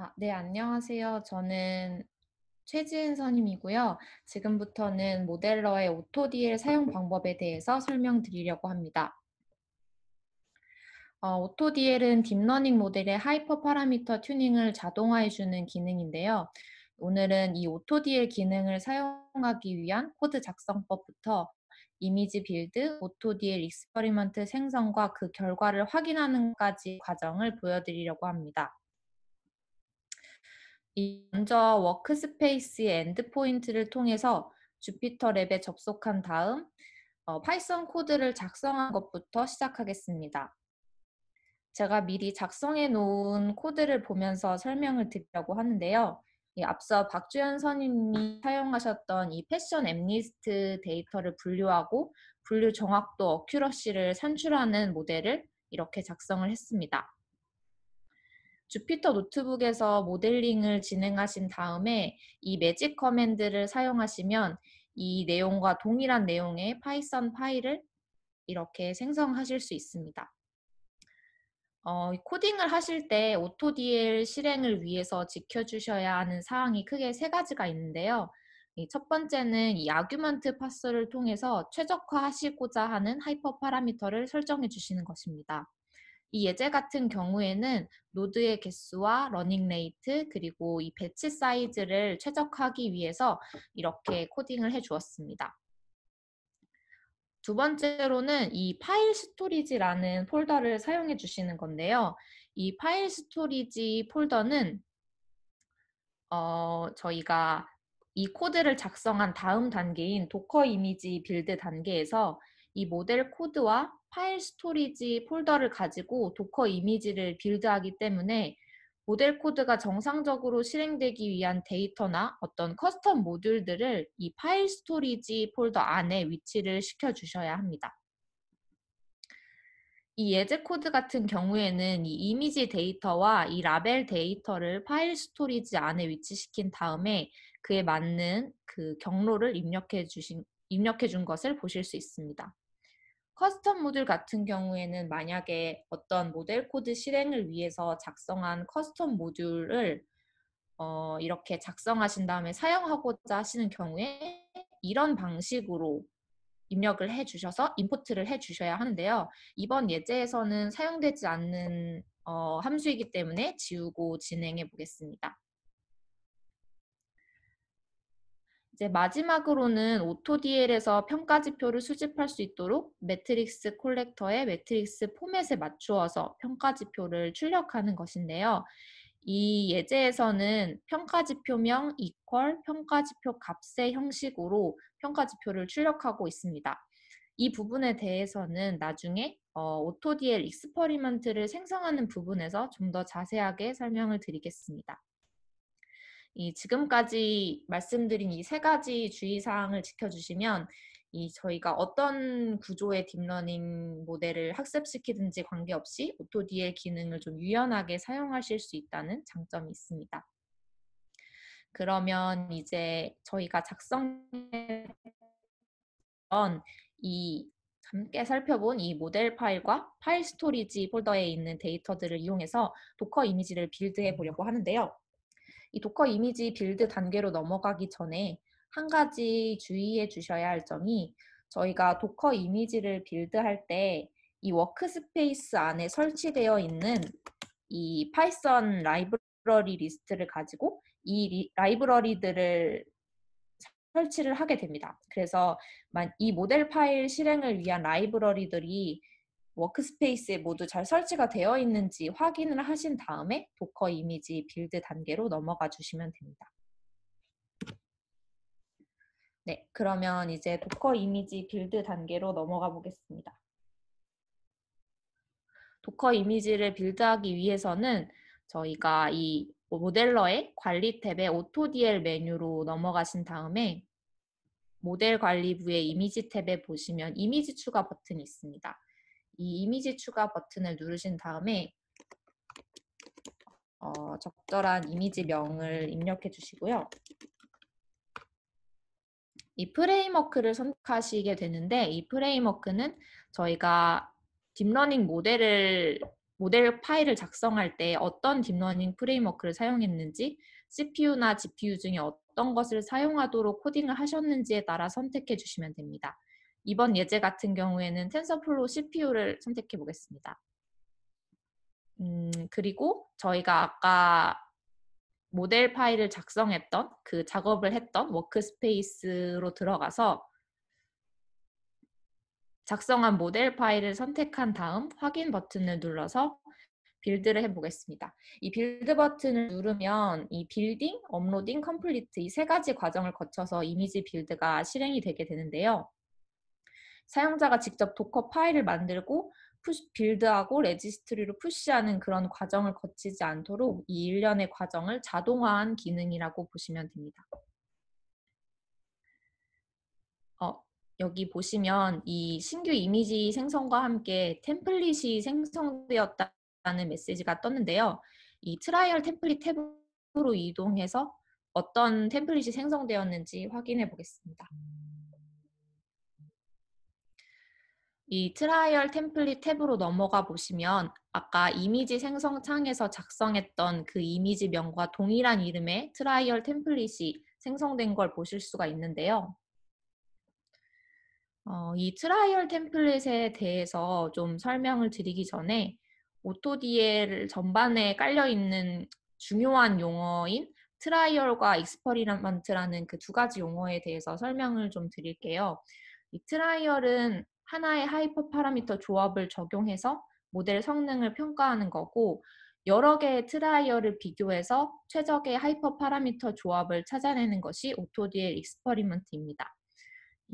아, 네, 안녕하세요. 저는 최지은 선임이고요. 지금부터는 모델러의 오토디엘 사용 방법에 대해서 설명드리려고 합니다. 어, 오토디엘은 딥러닝 모델의 하이퍼 파라미터 튜닝을 자동화해주는 기능인데요. 오늘은 이오토디엘 기능을 사용하기 위한 코드 작성법부터 이미지 빌드, 오토디엘 익스퍼리먼트 생성과 그 결과를 확인하는 까지 과정을 보여드리려고 합니다. 먼저 워크스페이스의 엔드포인트를 통해서 주피터 랩에 접속한 다음 어, 파이썬 코드를 작성한 것부터 시작하겠습니다. 제가 미리 작성해 놓은 코드를 보면서 설명을 드리려고 하는데요. 앞서 박주현 선임이 사용하셨던 이 패션 앱리스트 데이터를 분류하고 분류 정확도 어큐러시를 산출하는 모델을 이렇게 작성을 했습니다. 주피터 노트북에서 모델링을 진행하신 다음에 이 매직 커맨드를 사용하시면 이 내용과 동일한 내용의 파이썬 파일을 이렇게 생성하실 수 있습니다. 어, 코딩을 하실 때 AutoDL 실행을 위해서 지켜주셔야 하는 사항이 크게 세 가지가 있는데요. 첫 번째는 이 아규먼트 파스를 통해서 최적화하시고자 하는 하이퍼 파라미터를 설정해 주시는 것입니다. 이 예제 같은 경우에는 노드의 개수와 러닝 레이트 그리고 이 배치 사이즈를 최적화하기 위해서 이렇게 코딩을 해 주었습니다. 두 번째로는 이 파일 스토리지라는 폴더를 사용해 주시는 건데요. 이 파일 스토리지 폴더는 어, 저희가 이 코드를 작성한 다음 단계인 도커 이미지 빌드 단계에서 이 모델 코드와 파일 스토리지 폴더를 가지고 도커 이미지를 빌드하기 때문에 모델 코드가 정상적으로 실행되기 위한 데이터나 어떤 커스텀 모듈들을 이 파일 스토리지 폴더 안에 위치를 시켜주셔야 합니다. 이 예제 코드 같은 경우에는 이 이미지 데이터와 이 라벨 데이터를 파일 스토리지 안에 위치시킨 다음에 그에 맞는 그 경로를 입력해 주신 입력해 준 것을 보실 수 있습니다. 커스텀 모듈 같은 경우에는 만약에 어떤 모델 코드 실행을 위해서 작성한 커스텀 모듈을 어, 이렇게 작성하신 다음에 사용하고자 하시는 경우에 이런 방식으로 입력을 해 주셔서 임포트를 해 주셔야 하는데요. 이번 예제에서는 사용되지 않는 어, 함수이기 때문에 지우고 진행해 보겠습니다. 이제 마지막으로는 오토디엘에서 평가지표를 수집할 수 있도록 매트릭스 콜렉터의 매트릭스 포맷에 맞추어서 평가지표를 출력하는 것인데요. 이 예제에서는 평가지표명 equal 평가지표 값의 형식으로 평가지표를 출력하고 있습니다. 이 부분에 대해서는 나중에 어, 오토디엘 익스퍼리먼트를 생성하는 부분에서 좀 더 자세하게 설명을 드리겠습니다. 이 지금까지 말씀드린 이 세 가지 주의사항을 지켜주시면 이 저희가 어떤 구조의 딥러닝 모델을 학습시키든지 관계없이 오토디의 기능을 좀 유연하게 사용하실 수 있다는 장점이 있습니다. 그러면 이제 저희가 작성했던 이 함께 살펴본 이 모델 파일과 파일 스토리지 폴더에 있는 데이터들을 이용해서 도커 이미지를 빌드해 보려고 하는데요. 이 도커 이미지 빌드 단계로 넘어가기 전에 한 가지 주의해 주셔야 할 점이 저희가 도커 이미지를 빌드할 때 이 워크스페이스 안에 설치되어 있는 이 파이썬 라이브러리 리스트를 가지고 이 리, 라이브러리들을 설치를 하게 됩니다. 그래서 이 모델 파일 실행을 위한 라이브러리들이 워크스페이스에 모두 잘 설치가 되어 있는지 확인을 하신 다음에 도커 이미지 빌드 단계로 넘어가 주시면 됩니다. 네, 그러면 이제 도커 이미지 빌드 단계로 넘어가 보겠습니다. 도커 이미지를 빌드하기 위해서는 저희가 이 모델러의 관리 탭의 AutoDL 메뉴로 넘어가신 다음에 모델 관리 부의 이미지 탭에 보시면 이미지 추가 버튼이 있습니다. 이 이미지 추가 버튼을 누르신 다음에 어, 적절한 이미지명을 입력해 주시고요. 이 프레임워크를 선택하시게 되는데 이 프레임워크는 저희가 딥러닝 모델을 모델 파일을 작성할 때 어떤 딥러닝 프레임워크를 사용했는지 CPU나 GPU 중에 어떤 것을 사용하도록 코딩을 하셨는지에 따라 선택해 주시면 됩니다. 이번 예제 같은 경우에는 텐서플로우 CPU를 선택해 보겠습니다. 음, 그리고 저희가 아까 모델 파일을 작성했던 그 작업을 했던 워크스페이스로 들어가서 작성한 모델 파일을 선택한 다음 확인 버튼을 눌러서 빌드를 해보겠습니다. 이 빌드 버튼을 누르면 이 빌딩, 업로딩, 컴플리트 이 세 가지 과정을 거쳐서 이미지 빌드가 실행이 되게 되는데요. 사용자가 직접 도커 파일을 만들고 푸시, 빌드하고 레지스트리로 푸시하는 그런 과정을 거치지 않도록 이 일련의 과정을 자동화한 기능이라고 보시면 됩니다. 어, 여기 보시면 이 신규 이미지 생성과 함께 템플릿이 생성되었다는 메시지가 떴는데요. 이 트라이얼 템플릿 탭으로 이동해서 어떤 템플릿이 생성되었는지 확인해 보겠습니다. 이 트라이얼 템플릿 탭으로 넘어가 보시면 아까 이미지 생성 창에서 작성했던 그 이미지 명과 동일한 이름의 트라이얼 템플릿이 생성된 걸 보실 수가 있는데요. 어, 이 트라이얼 템플릿에 대해서 좀 설명을 드리기 전에 오토디엘 전반에 깔려있는 중요한 용어인 트라이얼과 익스퍼리먼트라는 그 두 가지 용어에 대해서 설명을 좀 드릴게요. 이 트라이얼은 하나의 하이퍼 파라미터 조합을 적용해서 모델 성능을 평가하는 거고 여러 개의 트라이얼을 비교해서 최적의 하이퍼 파라미터 조합을 찾아내는 것이 오토디엘 익스퍼리먼트입니다.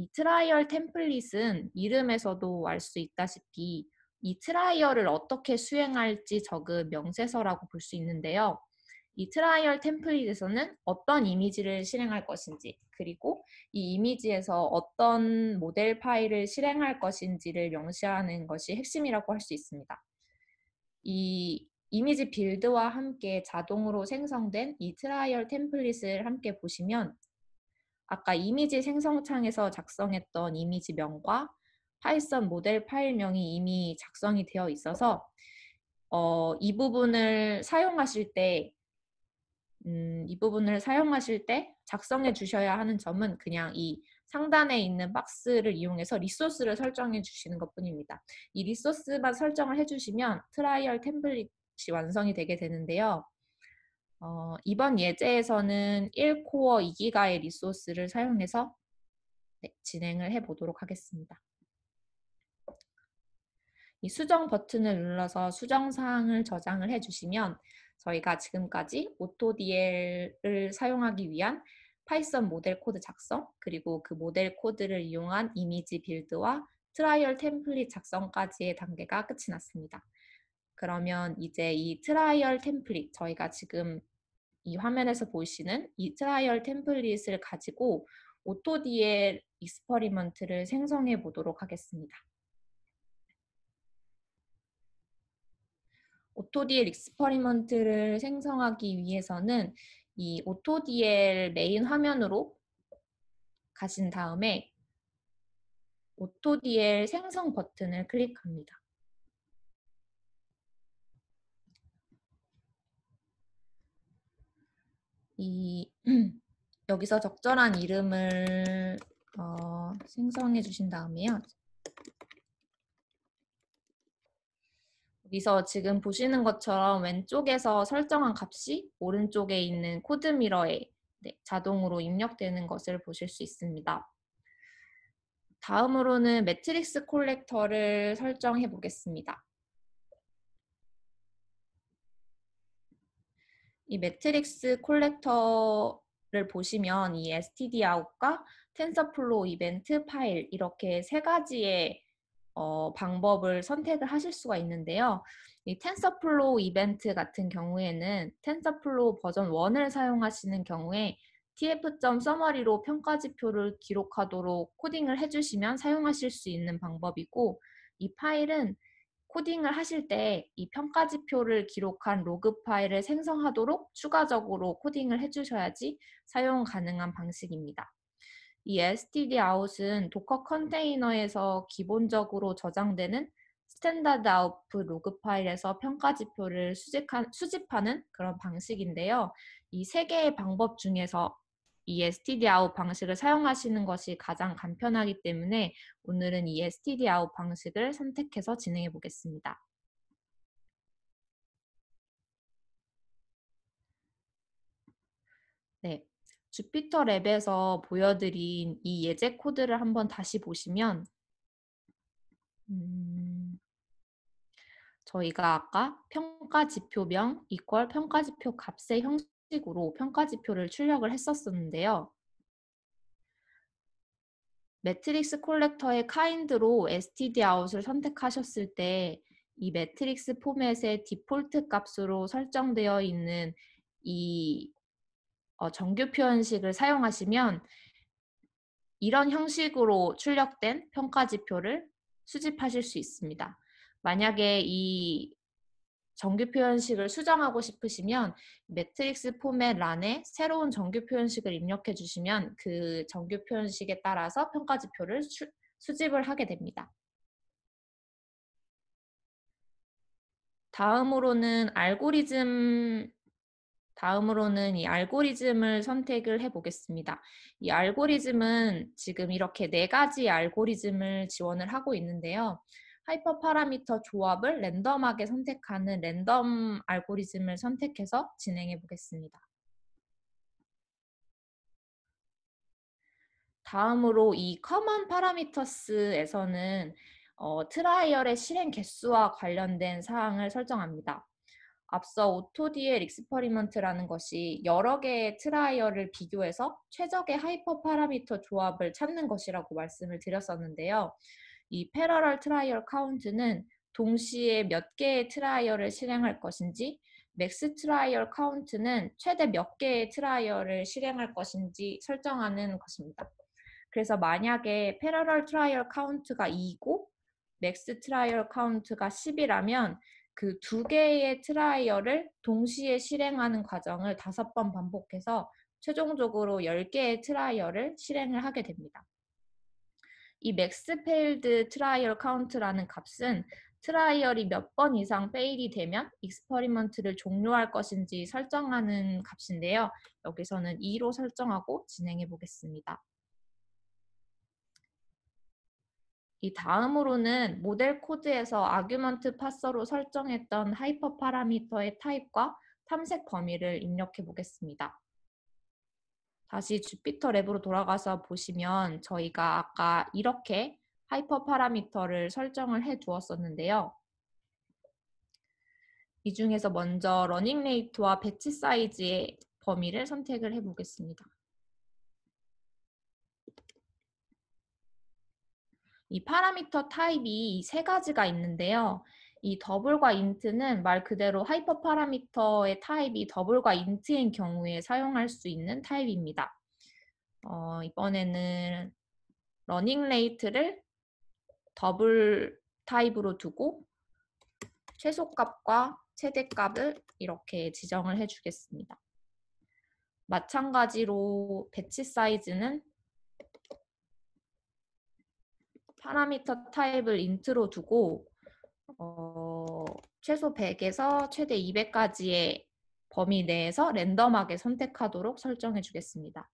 이 트라이얼 템플릿은 이름에서도 알 수 있다시피 이 트라이얼을 어떻게 수행할지 적은 명세서라고 볼 수 있는데요. 이 트라이얼 템플릿에서는 어떤 이미지를 실행할 것인지 그리고 이 이미지에서 어떤 모델 파일을 실행할 것인지를 명시하는 것이 핵심이라고 할 수 있습니다. 이 이미지 빌드와 함께 자동으로 생성된 이 트라이얼 템플릿을 함께 보시면 아까 이미지 생성창에서 작성했던 이미지명과 파이썬 모델 파일명이 이미 작성이 되어 있어서 어, 이 부분을 사용하실 때 음, 이 부분을 사용하실 때 작성해 주셔야 하는 점은 그냥 이 상단에 있는 박스를 이용해서 리소스를 설정해 주시는 것뿐입니다. 이 리소스만 설정을 해주시면 트라이얼 템플릿이 완성이 되게 되는데요. 어, 이번 예제에서는 1코어 2기가의 리소스를 사용해서 네, 진행을 해보도록 하겠습니다. 이 수정 버튼을 눌러서 수정 사항을 저장을 해주시면 저희가 지금까지 AutoDL을 사용하기 위한 파이썬 모델 코드 작성, 그리고 그 모델 코드를 이용한 이미지 빌드와 트라이얼 템플릿 작성까지의 단계가 끝이 났습니다. 그러면 이제 이 트라이얼 템플릿, 저희가 지금 이 화면에서 보시는 이 트라이얼 템플릿을 가지고 오토디엘 익스퍼리먼트를 생성해 보도록 하겠습니다. 오토디엘 익스퍼리먼트를 생성하기 위해서는 이 오토디엘 메인 화면으로 가신 다음에 오토디엘 생성 버튼을 클릭합니다. 이 여기서 적절한 이름을 어, 생성해 주신 다음에요. 여기서 지금 보시는 것처럼 왼쪽에서 설정한 값이 오른쪽에 있는 코드 미러에 네, 자동으로 입력되는 것을 보실 수 있습니다. 다음으로는 매트릭스 콜렉터를 설정해 보겠습니다. 이 매트릭스 콜렉터를 보시면 이 stdout과 텐서플로우 이벤트 파일 이렇게 세 가지의 어, 방법을 선택을 하실 수가 있는데요. 이 텐서플로우 이벤트 같은 경우에는 텐서플로우 버전 1을 사용하시는 경우에 tf.summary로 평가지표를 기록하도록 코딩을 해주시면 사용하실 수 있는 방법이고 이 파일은 코딩을 하실 때 이 평가지표를 기록한 로그 파일을 생성하도록 추가적으로 코딩을 해주셔야지 사용 가능한 방식입니다. 이 STD 아웃은 도커 컨테이너에서 기본적으로 저장되는 스탠다드 아웃풋 로그 파일에서 평가 지표를 수집한, 수집하는 그런 방식인데요. 이 세 개의 방법 중에서 이 STD 아웃 방식을 사용하시는 것이 가장 간편하기 때문에 오늘은 이 STD 아웃 방식을 선택해서 진행해 보겠습니다. 네, 주피터 랩에서 보여드린 이 예제 코드를 한번 다시 보시면 음, 저희가 아까 평가 지표명 이퀄 평가 지표 값의 형식으로 평가 지표를 출력을 했었었는데요. 매트릭스 콜렉터의 카인드로 std out을 선택하셨을 때 이 매트릭스 포맷의 디폴트 값으로 설정되어 있는 이 어, 정규 표현식을 사용하시면 이런 형식으로 출력된 평가 지표를 수집하실 수 있습니다. 만약에 이 정규 표현식을 수정하고 싶으시면 매트릭스 포맷 란에 새로운 정규 표현식을 입력해 주시면 그 정규 표현식에 따라서 평가 지표를 수, 수집을 하게 됩니다. 다음으로는 알고리즘 다음으로는 이 알고리즘을 선택을 해보겠습니다. 이 알고리즘은 지금 이렇게 네 가지 알고리즘을 지원을 하고 있는데요. 하이퍼 파라미터 조합을 랜덤하게 선택하는 랜덤 알고리즘을 선택해서 진행해 보겠습니다. 다음으로 이 커먼 파라미터스에서는 어, 트라이얼의 실행 개수와 관련된 사항을 설정합니다. 앞서 오토디엘 익스퍼리먼트라는 것이 여러 개의 트라이얼을 비교해서 최적의 하이퍼 파라미터 조합을 찾는 것이라고 말씀을 드렸었는데요. 이 패러럴 트라이얼 카운트는 동시에 몇 개의 트라이얼을 실행할 것인지 맥스 트라이얼 카운트는 최대 몇 개의 트라이얼을 실행할 것인지 설정하는 것입니다. 그래서 만약에 패러럴 트라이얼 카운트가 2고 이 맥스 트라이얼 카운트가 10이라면 그두 개의 트라이얼을 동시에 실행하는 과정을 다섯 번 반복해서 최종적으로 열개의 트라이얼을 실행을 하게 됩니다. 이 맥스페일드 트라이얼 카운트라는 값은 트라이얼이 몇 번 이상 페일이 되면 익스퍼리먼트를 종료할 것인지 설정하는 값인데요. 여기서는 2로 설정하고 진행해 보겠습니다. 이 다음으로는 모델 코드에서 아규먼트 파서로 설정했던 하이퍼 파라미터의 타입과 탐색 범위를 입력해 보겠습니다. 다시 주피터 랩으로 돌아가서 보시면 저희가 아까 이렇게 하이퍼 파라미터를 설정을 해 두었었는데요. 이 중에서 먼저 러닝 레이트와 배치 사이즈의 범위를 선택을 해 보겠습니다. 이 파라미터 타입이 세 가지가 있는데요. 이 더블과 인트는 말 그대로 하이퍼 파라미터의 타입이 더블과 인트인 경우에 사용할 수 있는 타입입니다. 어, 이번에는 러닝 레이트를 더블 타입으로 두고 최소값과 최대값을 이렇게 지정을 해주겠습니다. 마찬가지로 배치 사이즈는 파라미터 타입을 인트로 두고 어, 최소 100에서 최대 200까지의 범위 내에서 랜덤하게 선택하도록 설정해 주겠습니다.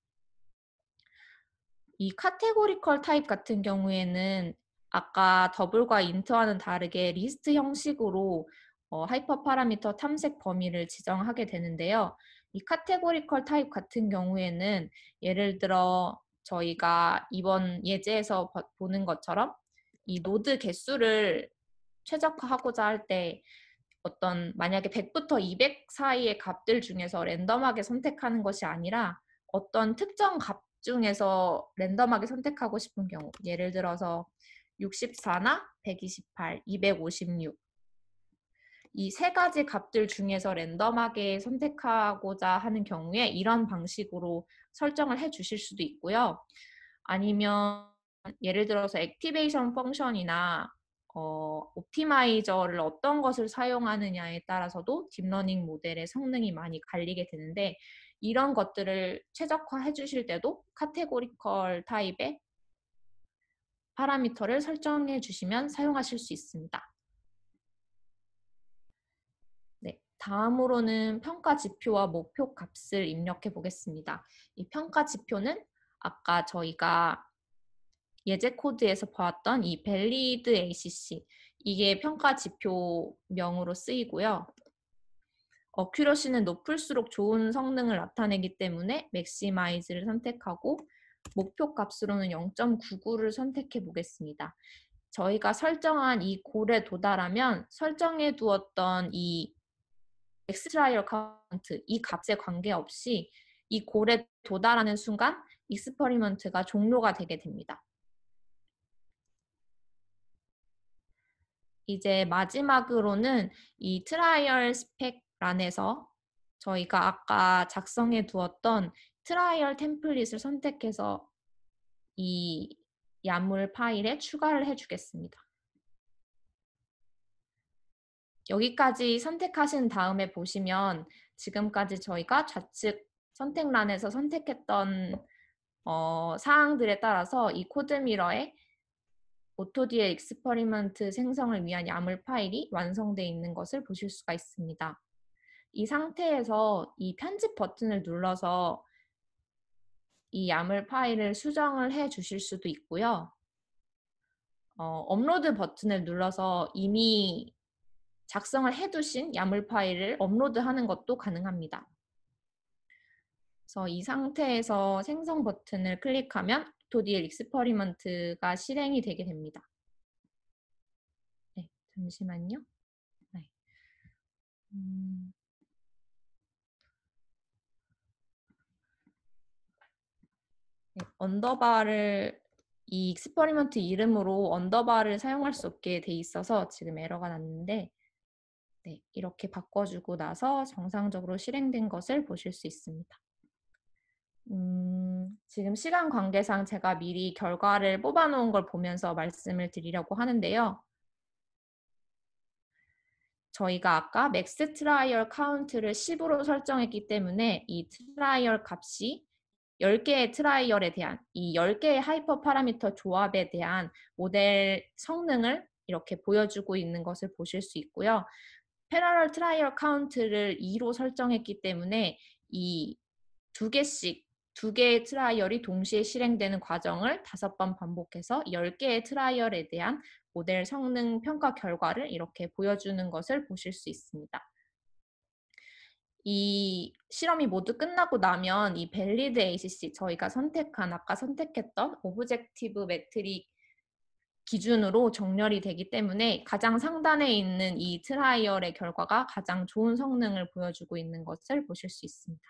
이 카테고리컬 타입 같은 경우에는 아까 더블과 인트와는 다르게 리스트 형식으로 어, 하이퍼 파라미터 탐색 범위를 지정하게 되는데요. 이 카테고리컬 타입 같은 경우에는 예를 들어 저희가 이번 예제에서 보는 것처럼 이 노드 개수를 최적화하고자 할 때 어떤 만약에 100부터 200 사이의 값들 중에서 랜덤하게 선택하는 것이 아니라 어떤 특정 값 중에서 랜덤하게 선택하고 싶은 경우 예를 들어서 64나 128, 256 이세 가지 값들 중에서 랜덤하게 선택하고자 하는 경우에 이런 방식으로 설정을 해 주실 수도 있고요. 아니면 예를 들어서 액티베이션 펑션이나 어, 옵티마이저를 어떤 것을 사용하느냐에 따라서도 딥러닝 모델의 성능이 많이 갈리게 되는데 이런 것들을 최적화해 주실 때도 카테고리컬 타입의 파라미터를 설정해 주시면 사용하실 수 있습니다. 다음으로는 평가 지표와 목표 값을 입력해 보겠습니다. 이 평가 지표는 아까 저희가 예제 코드에서 보았던 이 valid ACC 이게 평가 지표명으로 쓰이고요. 어큐러시는 높을수록 좋은 성능을 나타내기 때문에 맥시마이즈를 선택하고 목표 값으로는 0.99를 선택해 보겠습니다. 저희가 설정한 이 골에 도달하면 설정해 두었던 이 엑스트라이얼 카운트 이 값에 관계없이 이 골에 도달하는 순간 익스퍼리먼트가 종료가 되게 됩니다. 이제 마지막으로는 이 트라이얼 스펙란에서 저희가 아까 작성해 두었던 트라이얼 템플릿을 선택해서 이 야물 파일에 추가를 해주겠습니다. 여기까지 선택하신 다음에 보시면 지금까지 저희가 좌측 선택란에서 선택했던 어, 사항들에 따라서 이코드미러의 오토디의 익스퍼리먼트 생성을 위한 야물 파일이 완성되어 있는 것을 보실 수가 있습니다. 이 상태에서 이 편집 버튼을 눌러서 이 야물 파일을 수정을 해 주실 수도 있고요. 어, 업로드 버튼을 눌러서 이미 작성을 해두신 야물 파일을 업로드하는 것도 가능합니다. 그래서 이 상태에서 생성 버튼을 클릭하면 도디엘 익스퍼리먼트가 실행이 되게 됩니다. 네, 잠시만요. 네. 음... 네, 언더바를 이 익스퍼리먼트 이름으로 언더바를 사용할 수 없게 돼 있어서 지금 에러가 났는데 네, 이렇게 바꿔주고 나서 정상적으로 실행된 것을 보실 수 있습니다. 음, 지금 시간 관계상 제가 미리 결과를 뽑아놓은 걸 보면서 말씀을 드리려고 하는데요. 저희가 아까 맥스 트라이얼 카운트를 10으로 설정했기 때문에 이 트라이얼 값이 10개의 트라이얼에 대한 이 10개의 하이퍼 파라미터 조합에 대한 모델 성능을 이렇게 보여주고 있는 것을 보실 수 있고요. 패러럴 트라이얼 카운트를 2로 설정했기 때문에 이 두 개씩 두 개의 트라이얼이 동시에 실행되는 과정을 다섯 번 반복해서 1 0 개의 트라이얼에 대한 모델 성능 평가 결과를 이렇게 보여주는 것을 보실 수 있습니다. 이 실험이 모두 끝나고 나면 이밸리드 ACC 저희가 선택한 아까 선택했던 오브젝티브 매트릭 기준으로 정렬이 되기 때문에 가장 상단에 있는 이 트라이얼의 결과가 가장 좋은 성능을 보여주고 있는 것을 보실 수 있습니다.